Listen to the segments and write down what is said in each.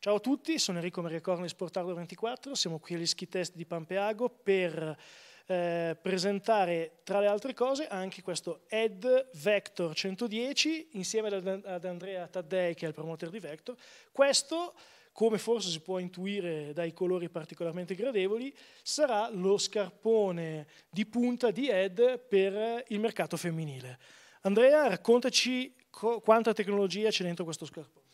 Ciao a tutti, sono Enrico Maria Corni, Sportarlo 24, siamo qui all'Ischi Test di Pampeago per eh, presentare tra le altre cose anche questo Ed Vector 110 insieme ad, ad Andrea Taddei che è il promoter di Vector. Questo, come forse si può intuire dai colori particolarmente gradevoli, sarà lo scarpone di punta di Ed per il mercato femminile. Andrea, raccontaci quanta tecnologia c'è dentro questo scarpone.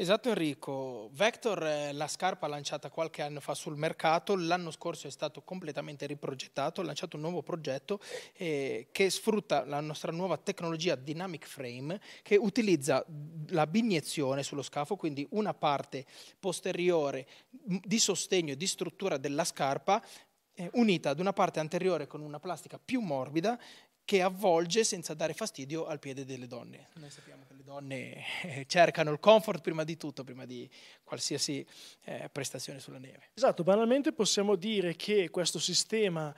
Esatto Enrico, Vector è la scarpa lanciata qualche anno fa sul mercato, l'anno scorso è stato completamente riprogettato, ha lanciato un nuovo progetto eh, che sfrutta la nostra nuova tecnologia Dynamic Frame che utilizza la bigniezione sullo scafo, quindi una parte posteriore di sostegno e di struttura della scarpa eh, unita ad una parte anteriore con una plastica più morbida che avvolge senza dare fastidio al piede delle donne. Noi sappiamo che le donne eh, cercano il comfort prima di tutto, prima di qualsiasi eh, prestazione sulla neve. Esatto, banalmente possiamo dire che questo sistema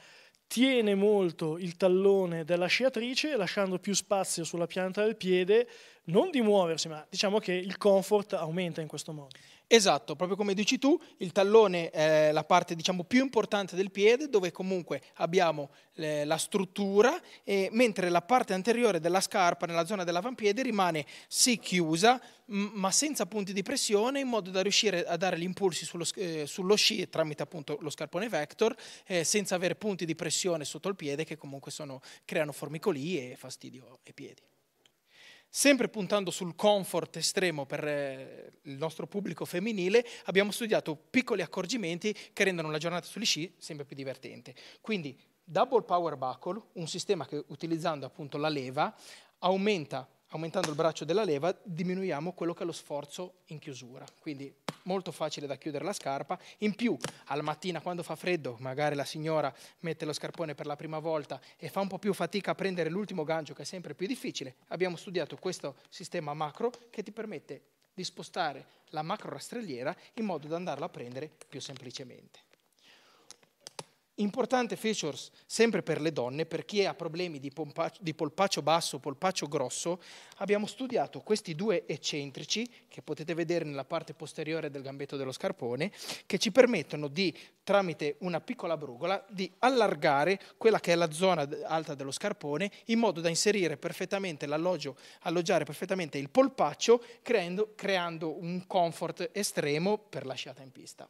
tiene molto il tallone della sciatrice, lasciando più spazio sulla pianta del piede non di muoversi, ma diciamo che il comfort aumenta in questo modo. Esatto, proprio come dici tu, il tallone è la parte diciamo, più importante del piede dove comunque abbiamo eh, la struttura, e, mentre la parte anteriore della scarpa nella zona dell'avampiede rimane sì chiusa, ma senza punti di pressione in modo da riuscire a dare gli impulsi sullo, eh, sullo sci tramite appunto lo scarpone vector, eh, senza avere punti di pressione sotto il piede che comunque sono, creano formicoli e fastidio ai piedi. Sempre puntando sul comfort estremo per eh, il nostro pubblico femminile, abbiamo studiato piccoli accorgimenti che rendono la giornata sugli sci sempre più divertente. Quindi Double Power Buckle, un sistema che utilizzando appunto la leva aumenta, aumentando il braccio della leva, diminuiamo quello che è lo sforzo in chiusura. Quindi molto facile da chiudere la scarpa. In più, al mattina quando fa freddo, magari la signora mette lo scarpone per la prima volta e fa un po' più fatica a prendere l'ultimo gancio che è sempre più difficile, abbiamo studiato questo sistema macro che ti permette di spostare la macro rastrelliera in modo da andarla a prendere più semplicemente. Importante features sempre per le donne, per chi ha problemi di, pompaccio, di polpaccio basso, o polpaccio grosso, abbiamo studiato questi due eccentrici, che potete vedere nella parte posteriore del gambetto dello scarpone, che ci permettono di, tramite una piccola brugola, di allargare quella che è la zona alta dello scarpone, in modo da inserire perfettamente l'alloggio, alloggiare perfettamente il polpaccio, creando, creando un comfort estremo per la sciata in pista.